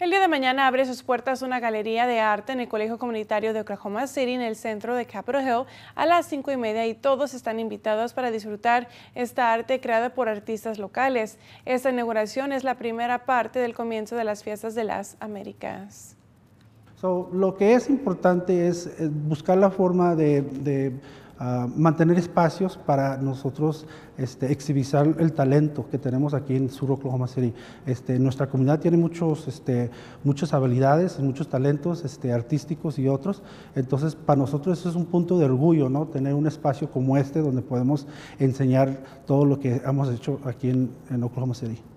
El día de mañana abre sus puertas una galería de arte en el Colegio Comunitario de Oklahoma City, en el centro de Capitol Hill, a las cinco y media y todos están invitados para disfrutar esta arte creada por artistas locales. Esta inauguración es la primera parte del comienzo de las fiestas de las Américas. lo que es importante es eh, buscar la forma de mantener espacios para nosotros este, exhibizar el talento que tenemos aquí en Sur Oklahoma City. Este, nuestra comunidad tiene muchos, este, muchas habilidades, muchos talentos este, artísticos y otros, entonces para nosotros eso es un punto de orgullo, tener un espacio como este donde podemos enseñar todo lo que hemos hecho aquí en, en Oklahoma City.